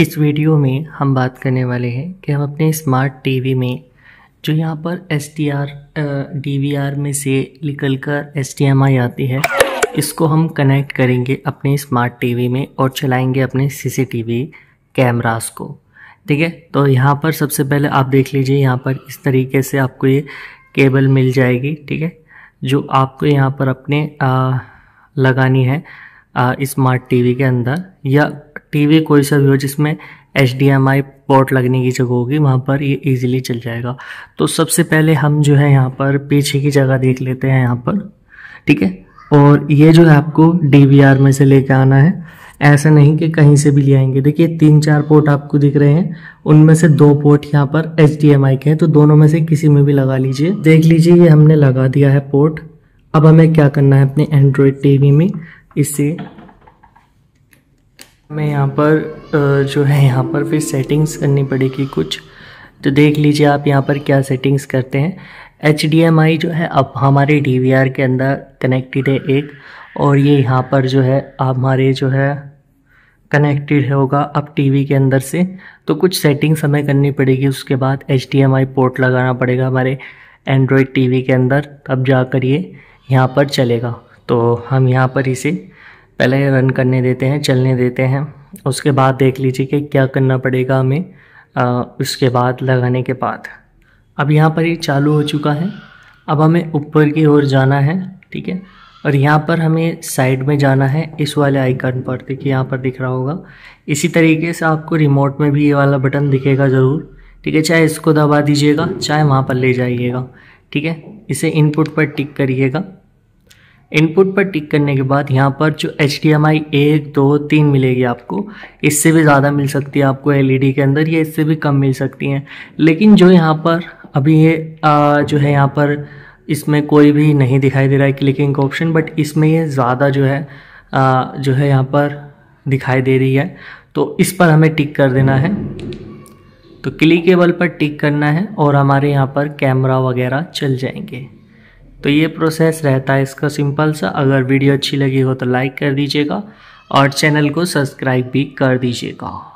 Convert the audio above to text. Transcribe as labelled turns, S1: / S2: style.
S1: इस वीडियो में हम बात करने वाले हैं कि हम अपने स्मार्ट टीवी में जो यहाँ पर S T R D V R में से निकल कर एस टी एम आई आती है इसको हम कनेक्ट करेंगे अपने स्मार्ट टीवी में और चलाएंगे अपने C C T V cameras को ठीक है तो यहाँ पर सबसे पहले आप देख लीजिए यहाँ पर इस तरीके से आपको ये केबल मिल जाएगी ठीक है जो आपको यहाँ पर अपने आ, लगानी है स्मार्ट टीवी के अंदर या टीवी कोई सा भी हो जिसमें H D M I port लगने की जगह होगी वहाँ पर ये इजीली चल जाएगा तो सबसे पहले हम जो है यहाँ पर पीछे की जगह देख लेते हैं यहाँ पर ठीक है और ये जो है आपको डी वी आर में से लेके आना है ऐसा नहीं कि कहीं से भी ले आएंगे देखिए तीन चार पोर्ट आपको दिख रहे हैं उनमें से दो पोर्ट यहाँ पर एच के हैं तो दोनों में से किसी में भी लगा लीजिए देख लीजिए ये हमने लगा दिया है पोर्ट अब हमें क्या करना है अपने एंड्रॉयड वी में इसे हमें यहाँ पर जो है यहाँ पर फिर सेटिंग्स करनी पड़ेगी कुछ तो देख लीजिए आप यहाँ पर क्या सेटिंग्स करते हैं एच जो है अब हमारे डी के अंदर कनेक्टेड है एक और ये यहाँ पर जो है हमारे जो है कनेक्टेड होगा अब टीवी के अंदर से तो कुछ सेटिंग्स हमें करनी पड़ेगी उसके बाद एच पोर्ट लगाना पड़ेगा हमारे एंड्रॉयड टीवी के अंदर तब जाकर ये यहाँ पर चलेगा तो हम यहाँ पर इसे पहले रन करने देते हैं चलने देते हैं उसके बाद देख लीजिए कि क्या करना पड़ेगा हमें उसके बाद लगाने के बाद अब यहाँ पर ये चालू हो चुका है अब हमें ऊपर की ओर जाना है ठीक है और यहाँ पर हमें साइड में जाना है इस वाले आइकन पर देखिए यहाँ पर दिख रहा होगा इसी तरीके से आपको रिमोट में भी ये वाला बटन दिखेगा ज़रूर ठीक है चाहे इसको दबा दीजिएगा चाहे वहाँ पर ले जाइएगा ठीक है इसे इनपुट पर टिक करिएगा इनपुट पर टिक करने के बाद यहाँ पर जो एच डी एम आई एक दो तीन मिलेगी आपको इससे भी ज़्यादा मिल सकती है आपको एल ई डी के अंदर या इससे भी कम मिल सकती हैं लेकिन जो यहाँ पर अभी ये जो है यहाँ पर इसमें कोई भी नहीं दिखाई दे रहा है क्लिकिंग का ऑप्शन बट इसमें ये ज़्यादा जो है आ, जो है यहाँ पर दिखाई दे रही है तो इस पर हमें टिक कर देना है तो क्लिकेबल पर टिक करना है और हमारे यहाँ पर कैमरा वगैरह चल जाएंगे तो ये प्रोसेस रहता है इसका सिंपल सा अगर वीडियो अच्छी लगी हो तो लाइक कर दीजिएगा और चैनल को सब्सक्राइब भी कर दीजिएगा